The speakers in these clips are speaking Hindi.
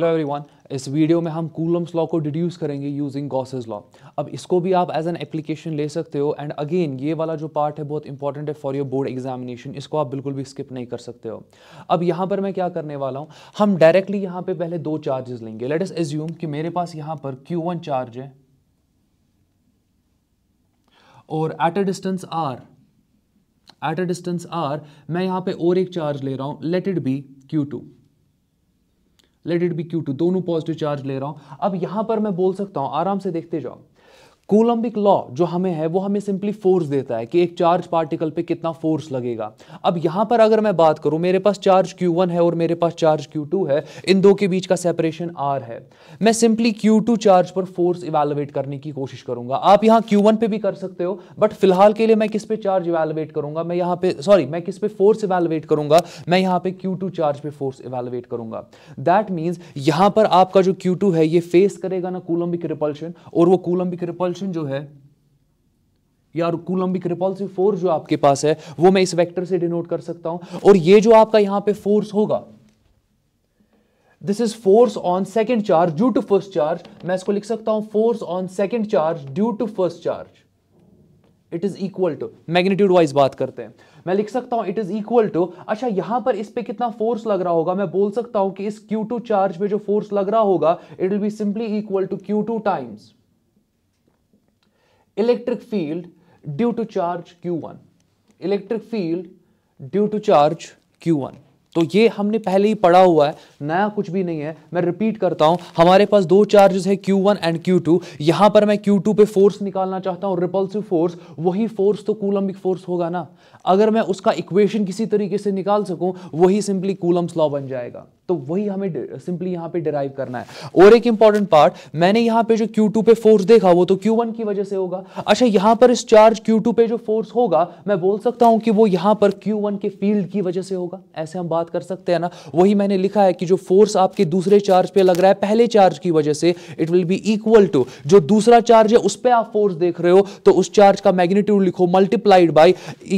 हेलो एवरीवन इस वीडियो में हम कूलम्स लॉ को डिड्यूस करेंगे यूजिंग गॉसेज लॉ अब इसको भी आप एज एन एप्लीकेशन ले सकते हो एंड अगेन ये वाला जो पार्ट है बहुत इंपॉर्टेंट है फॉर योर बोर्ड एग्जामिनेशन इसको आप बिल्कुल भी स्किप नहीं कर सकते हो अब यहाँ पर मैं क्या करने वाला हूँ हम डायरेक्टली यहाँ पर पहले दो चार्जेस लेंगे लेट एस एज्यूम कि मेरे पास यहाँ पर क्यू चार्ज है और at a distance R at a distance R मैं यहाँ पे और एक चार्ज ले रहा हूँ let it be Q two let it be Q two दोनों पॉजिटिव चार्ज ले रहा हूँ अब यहाँ पर मैं बोल सकता हूँ आराम से देखते जाओ कोलम्बिक लॉ जो हमें है वो हमें सिंपली फोर्स देता है कि एक चार्ज पार्टिकल पे कितना फोर्स लगेगा अब यहां पर अगर मैं बात करूं मेरे पास चार्ज Q1 है और मेरे पास चार्ज Q2 है इन दो के बीच का सेपरेशन R है मैं सिंपली Q2 चार्ज पर फोर्स इवेलुएट करने की कोशिश करूंगा आप क्यू Q1 पे भी कर सकते हो बट फिलहाल के लिए मैं किस पे चार्ज इवेलुएट करूंगा मैं यहां पे सॉरी मैं किस पे फोर्स इवेलुएट करूंगा मैं पर पे टू चार्ज पे फोर्स इवेलुएट करूंगा दैट मीन्स यहां पर आपका जो क्यू टू है ये फेस करेगा ना कोलम्बिक रिपल्शन और वो कोलम्बिक रिपल्शन रिपल्शन जो है यार कूलम्बिक रिपल्सिव फोर्स जो आपके पास है वो मैं इस वेक्टर से डिनोट कर सकता हूं और ये जो आपका यहां पे फोर्स होगा this is force on second charge due to first charge मैं इसको लिख सकता हूं force on second charge due to first charge it is equal to magnitude wise बात करते हैं मैं लिख सकता हूं इट इज इक्वल टू अच्छा यहां पर इस पे कितना फोर्स लग रहा होगा मैं बोल सकता हूं कि इस Q2 चार्ज पे जो फोर्स लग रहा होगा it will be simply equal to Q2 times electric field due to charge q1 electric field due to charge q1 तो ये हमने पहले ही पढ़ा हुआ है नया कुछ भी नहीं है मैं रिपीट करता हूं हमारे पास दो चार्जेस है Q1 एंड Q2 यहां पर मैं Q2 पे फोर्स निकालना चाहता हूं रिपल्सिव फोर्स वही फोर्स तो कूलम्बिक फोर्स होगा ना अगर मैं उसका इक्वेशन किसी तरीके से निकाल सकूं वही सिंपली कूलम्स लॉ बन जाएगा तो वही हमें सिंपली यहां पे डिराइव करना है और एक इंपॉर्टेंट पार्ट मैंने यहां पे जो Q2 पे फोर्स देखा वो तो Q1 की वजह से होगा अच्छा यहां पर इस चार्ज Q2 पे जो फोर्स होगा मैं बोल सकता हूं कि वो यहां पर Q1 के फील्ड की वजह से होगा ऐसे हम बात कर सकते हैं ना वही मैंने लिखा है कि जो फोर्स आपके दूसरे चार्ज पे लग रहा है पहले चार्ज की वजह से it will be equal to जो दूसरा चार्ज है उस पर आप फोर्स देख रहे हो तो उस चार्ज का मैग्नीट्यूड लिखो मल्टीप्लाइड बाई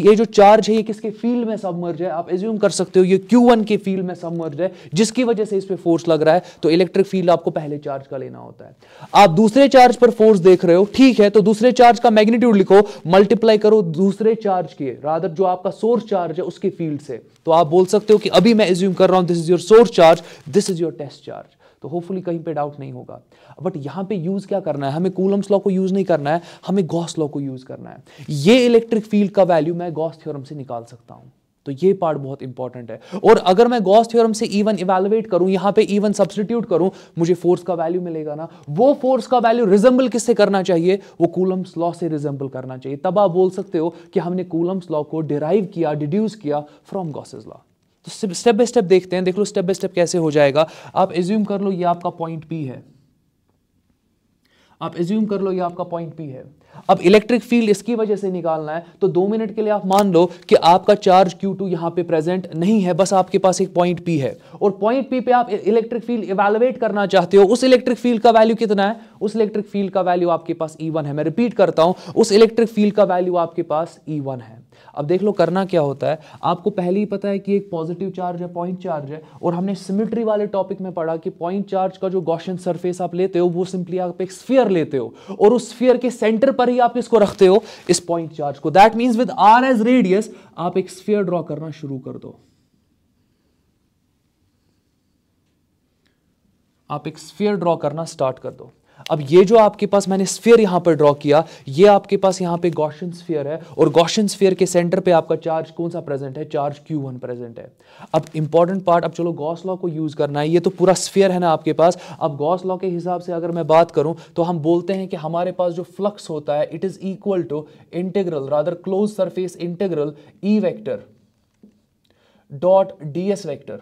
ये जो चार्ज है ये किसके फील्ड में सबमर्ज है आप एज्यूम कर सकते हो ये Q1 के फील्ड में सबमर्ज है जिसकी वजह से इस पर फोर्स लग रहा है तो इलेक्ट्रिक फील्ड आपको पहले चार्ज का लेना होता है आप दूसरे चार्ज पर फोर्स देख रहे हो ठीक है तो दूसरे चार्ज का मैग्नीट्यूड लिखो मल्टीप्लाई करो दूसरे चार्ज के राधर जो आपका सोर्स चार्ज है उसके फील्ड से तो आप बोल सकते हो कि अभी मैं एज्यूम कर रहा हूं this is your source charge this is your test charge तो होपफुली कहीं पे डाउट नहीं होगा बट यहां पे यूज़ क्या करना है हमें कूलम्स लॉ को यूज़ नहीं करना है हमें गॉस लॉ को यूज़ करना है ये इलेक्ट्रिक फील्ड का वैल्यू मैं गॉस थ्योरम से निकाल सकता हूं तो ये पार्ट बहुत इंपॉर्टेंट है और अगर मैं गॉस थ्योरम से इवन इवेलुएट करूं यहां पे इवन सब्सटीट्यूट करूं मुझे फोर्स का वैल्यू मिलेगा ना वो फोर्स का वैल्यू रिजेंबल किससे करना चाहिए वो कूलम्स लॉ से रिजेंबल करना चाहिए तब आप बोल सकते हो कि हमने कूलम्स लॉ को डिराइव किया डिड्यूस किया फ्रॉम गॉसेज लॉ तो स्टेप बाय स्टेप देखते हैं देख लो स्टेप बाय स्टेप कैसे हो जाएगा आप एज्यूम कर लो ये आपका पॉइंट पी है आप एज्यूम कर लो ये आपका पॉइंट पी है अब इलेक्ट्रिक फील्ड इसकी वजह से निकालना है तो दो मिनट के लिए आप मान लो कि आपका चार्ज क्यू टू यहां पर प्रेजेंट नहीं है बस आपके पास एक पॉइंट पी है और पॉइंट पी पे आप इलेक्ट्रिक फील्ड इवेलुएट करना चाहते हो उस इलेक्ट्रिक फील्ड का वैल्यू कितना है उस इलेक्ट्रिक फील्ड का वैल्यू आपके पास ई e है मैं रिपीट करता हूं उस इलेक्ट्रिक फील्ड का वैल्यू आपके पास ई e है अब देख लो करना क्या होता है आपको पहले ही पता है कि एक पॉजिटिव चार्ज है पॉइंट चार्ज है और हमने सिमिट्री वाले टॉपिक में पढ़ा कि पॉइंट चार्ज का जो गॉशन सरफेस आप लेते हो वो सिंपली आप एक स्फियर लेते हो और उस स्फियर के सेंटर पर ही आप इसको रखते हो इस पॉइंट चार्ज को that means with R as radius आप एक स्फियर ड्रॉ करना शुरू कर दो आप एक स्फियर ड्रॉ करना स्टार्ट कर दो अब ये जो आपके पास मैंने स्फीयर यहां पर ड्रॉ किया ये आपके पास यहां पे गॉशन स्फीयर है और गॉशन स्फीयर के सेंटर पे आपका चार्ज कौन सा प्रेजेंट है चार्ज Q1 प्रेजेंट है अब इंपॉर्टेंट पार्ट अब चलो गॉस लॉ को यूज करना है ये तो पूरा स्फीयर है ना आपके पास अब गॉस लॉ के हिसाब से अगर मैं बात करूं तो हम बोलते हैं कि हमारे पास जो फ्लक्स होता है it is equal to integral rather close surface integral E vector dot d S vector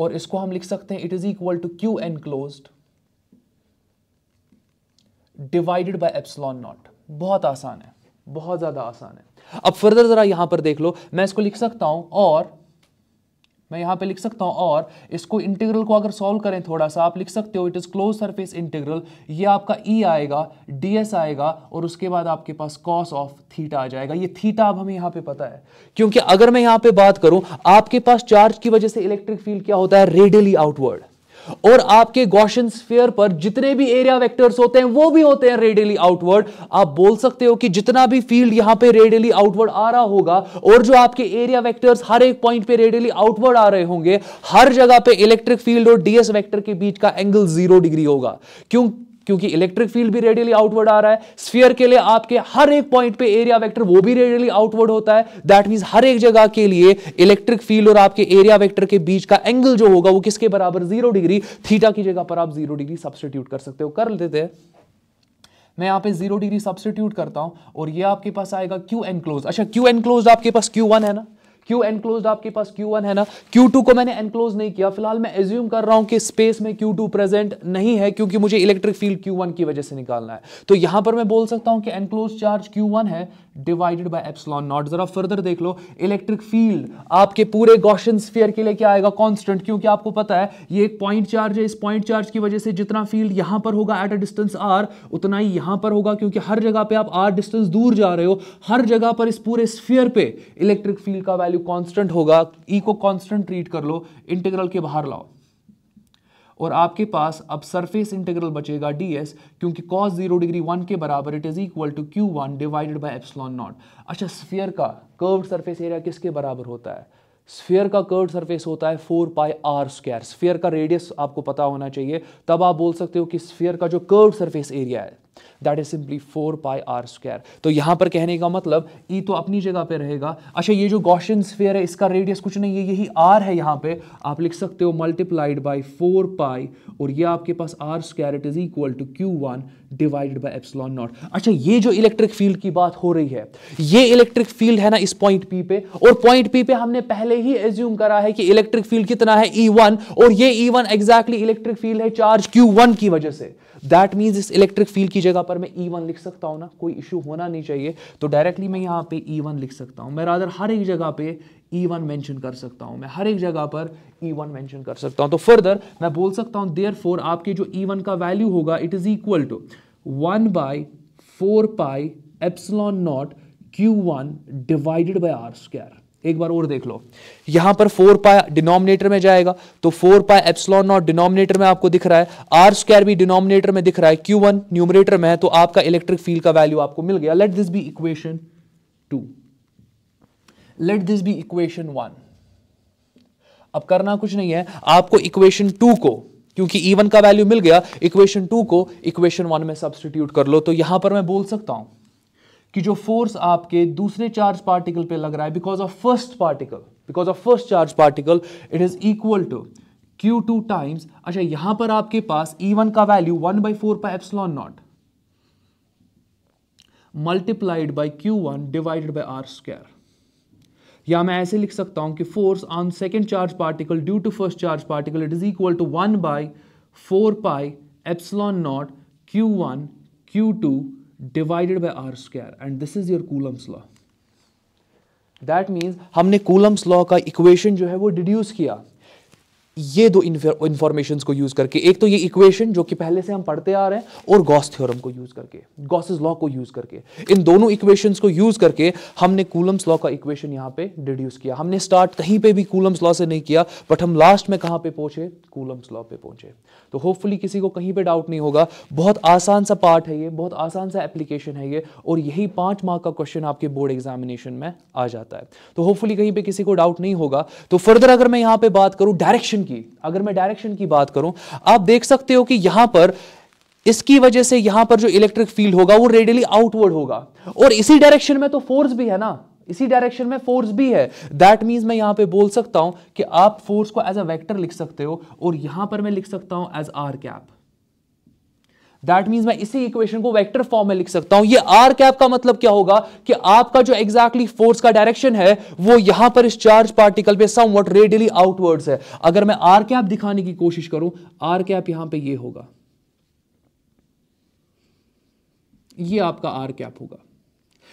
और इसको हम लिख सकते हैं it is equal to Q enclosed divided by epsilon naught बहुत आसान है बहुत ज़्यादा आसान है अब फर्दर ज़रा यहां पर देख लो मैं इसको लिख सकता हूं और मैं यहां पे लिख सकता हूं और इसको इंटीग्रल को अगर सॉल्व करें थोड़ा सा आप लिख सकते हो it is close surface integral ये आपका ई e आएगा डी एस आएगा और उसके बाद आपके पास कॉस ऑफ थीटा आ जाएगा ये थीटा अब हमें यहां पे पता है क्योंकि अगर मैं यहां पे बात करूं आपके पास चार्ज की वजह से इलेक्ट्रिक फील्ड क्या होता है रेडियली आउटवर्ड और आपके गोशन स्फेयर पर जितने भी एरिया वेक्टर्स होते हैं वो भी होते हैं रेडियली आउटवर्ड आप बोल सकते हो कि जितना भी फील्ड यहां पे रेडियली आउटवर्ड आ रहा होगा और जो आपके एरिया वेक्टर्स हर एक पॉइंट पे रेडियली आउटवर्ड आ रहे होंगे हर जगह पे इलेक्ट्रिक फील्ड और डीएस वेक्टर के बीच का एंगल जीरो डिग्री होगा क्यों क्योंकि इलेक्ट्रिक फील्ड भी रेडियली आउटवर्ड आ रहा है स्फीयर के लिए आपके हर एक पॉइंट पे एरिया वेक्टर वो भी रेडियली आउटवर्ड होता है दैट मीन हर एक जगह के लिए इलेक्ट्रिक फील्ड और आपके एरिया वेक्टर के बीच का एंगल जो होगा वो किसके बराबर जीरो डिग्री थीटा की जगह पर आप जीरो डिग्री सब्सटीट्यूट कर सकते हो कर लेते हैं मैं यहाँ पे जीरो डिग्री सब्सटीट्यूट करता हूं और ये आपके पास आएगा क्यू एनक्लोज अच्छा क्यू एनक्लोज आपके पास क्यू वन है ना क्यू एनक्लोज आपके पास क्यू वन है ना क्यू टू को मैंने एनक्लोज नहीं किया फिलहाल मैं एज्यूम कर रहा हूं कि स्पेस में क्यू टू प्रेजेंट नहीं है क्योंकि मुझे इलेक्ट्रिक फील्ड क्यू वन की वजह से निकालना है तो यहां पर मैं बोल सकता हूं कि एनक्लोज चार्ज क्यू वन है डिवाइडेड बाई एप्सलॉन नॉट जरा फर्दर देख लो इलेक्ट्रिक फील्ड आपके पूरे गोशन स्फीयर के लिए क्या आएगा कॉन्स्टेंट क्योंकि आपको पता है ये एक पॉइंट चार्ज है इस पॉइंट चार्ज की वजह से जितना फील्ड यहां पर होगा एट अ डिस्टेंस आर उतना ही यहां पर होगा क्योंकि हर जगह पे आप आर डिस्टेंस दूर जा रहे हो हर जगह पर इस पूरे स्फीयर पे इलेक्ट्रिक फील्ड का वैल्यू वैल्यू कांस्टेंट होगा ई e को कांस्टेंट ट्रीट कर लो इंटीग्रल के बाहर लाओ और आपके पास अब सरफेस इंटीग्रल बचेगा ds क्योंकि कॉस जीरो डिग्री वन के बराबर it is equal to Q one divided by epsilon naught अच्छा स्फियर का कर्व्ड सरफेस एरिया किसके बराबर होता है स्फीयर का कर्व्ड सरफेस होता है four pi R square sphere का रेडियस आपको पता होना चाहिए तब आप बोल सकते हो कि स्फीयर का जो कर्व्ड सरफेस एरिया है that is simply four pi R square तो यहां पर कहने का मतलब ई e तो अपनी जगह पे रहेगा अच्छा ये जो गॉशन स्फेयर है इसका रेडियस कुछ नहीं है यही आर है यहां पे आप लिख सकते हो मल्टीप्लाइड बाई फोर पाई और ये आपके पास R square it is equal to Q one divided by epsilon naught अच्छा ये जो इलेक्ट्रिक फील्ड की बात हो रही है ये इलेक्ट्रिक फील्ड है ना इस पॉइंट पी पे और पॉइंट पी पे हमने पहले ही एज्यूम करा है कि इलेक्ट्रिक फील्ड कितना है ई e वन और ये E one exactly electric field है चार्ज क्यू वन की वजह से दैट मीन इस इलेक्ट्रिक फील्ड की जगह पर मैं ई e वन लिख सकता हूँ ना कोई इशू होना नहीं चाहिए तो डायरेक्टली मैं यहाँ पे ई e वन लिख सकता हूँ मैं राधर हर एक जगह पे ई वन मैंशन कर सकता हूँ मैं हर एक जगह पर ई वन मैंशन कर सकता हूँ तो फर्दर मैं बोल सकता हूँ देयर फोर आपके जो ई e वन का वैल्यू होगा it is equal to one by four pi epsilon naught Q one divided by R square एक बार और देख लो यहां पर फोर पाई डिनोमिनेटर में जाएगा तो four pi epsilon naught denominator में आपको दिख रहा है आर स्क्वायर भी डिनोमिनेटर में दिख रहा है क्यू वन न्यूमरेटर में है तो आपका इलेक्ट्रिक फील्ड का वैल्यू आपको मिल गया let this be equation two let this be equation one अब करना कुछ नहीं है आपको इक्वेशन टू को क्योंकि ई e वन का वैल्यू मिल गया इक्वेशन टू को इक्वेशन वन में सब्सटीट्यूट कर लो तो यहां पर मैं बोल सकता हूं कि जो फोर्स आपके दूसरे चार्ज पार्टिकल पे लग रहा है because of first particle because of first charge particle it is equal to Q two times अच्छा यहां पर आपके पास ई e वन का value one by four pi epsilon naught multiplied by Q one divided by R square या मैं ऐसे लिख सकता हूं कि force on second charge particle due to first charge particle it is equal to one by four pi epsilon naught Q one Q two divided by R square and this is your Coulomb's law that means हमने कूलम्स लॉ का इक्वेशन जो है वो डिड्यूस किया ये दो इंफॉर्मेशन को यूज करके एक तो ये इक्वेशन जो कि पहले से हम पढ़ते आ रहे हैं और गॉस थ्योरम को यूज करके गॉसिस लॉ को यूज करके इन दोनों इक्वेशंस को यूज करके हमने कूलम्स लॉ का इक्वेशन यहां पे डिड्यूस किया हमने स्टार्ट कहीं पे भी कूलम्स लॉ से नहीं किया बट हम लास्ट में कहां पे पहुंचे कूलम्स लॉ पे पहुंचे तो होपफुली किसी को कहीं पे डाउट नहीं होगा बहुत आसान सा पार्ट है ये बहुत आसान सा एप्लीकेशन है ये और यही पांच मार्क का क्वेश्चन आपके बोर्ड एग्जामिनेशन में आ जाता है तो होपफुली कहीं पे किसी को डाउट नहीं होगा तो फर्दर अगर मैं यहां पे बात करूं डायरेक्शन की अगर मैं डायरेक्शन की बात करूं आप देख सकते हो कि यहां पर इसकी वजह से यहां पर जो इलेक्ट्रिक फील्ड होगा वो रेडियली आउटवर्ड होगा और इसी डायरेक्शन में तो फोर्स भी है ना इसी डायरेक्शन में फोर्स भी है दैट मीन मैं यहां पे बोल सकता हूं कि आप फोर्स को एज अ वेक्टर लिख सकते हो और यहां पर मैं लिख सकता हूं as R cap that mean मैं इसी इक्वेशन को वेक्टर फॉर्म में लिख सकता हूं ये आर कैप का मतलब क्या होगा कि आपका जो एग्जैक्टली exactly फोर्स का डायरेक्शन है वो यहां पर इस चार्ज पार्टिकल पे सम वॉट रेडियली आउटवर्ड्स है अगर मैं आर कैप दिखाने की कोशिश करूं आर कैप यहां पे ये होगा ये आपका आर कैप होगा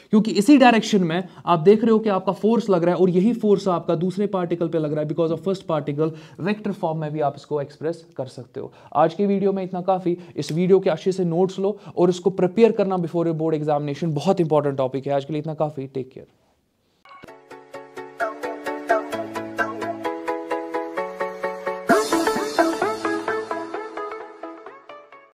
क्योंकि इसी डायरेक्शन में आप देख रहे हो कि आपका फोर्स लग रहा है और यही फोर्स आपका दूसरे पार्टिकल पे लग रहा है because of first particle vector form में भी आप इसको एक्सप्रेस कर सकते हो आज के वीडियो में इतना काफ़ी इस वीडियो के अच्छे से नोट्स लो और इसको प्रिपेयर करना बिफोर योर बोर्ड एग्जामिनेशन बहुत इंपॉर्टेंट टॉपिक है आज के लिए इतना काफ़ी टेक केयर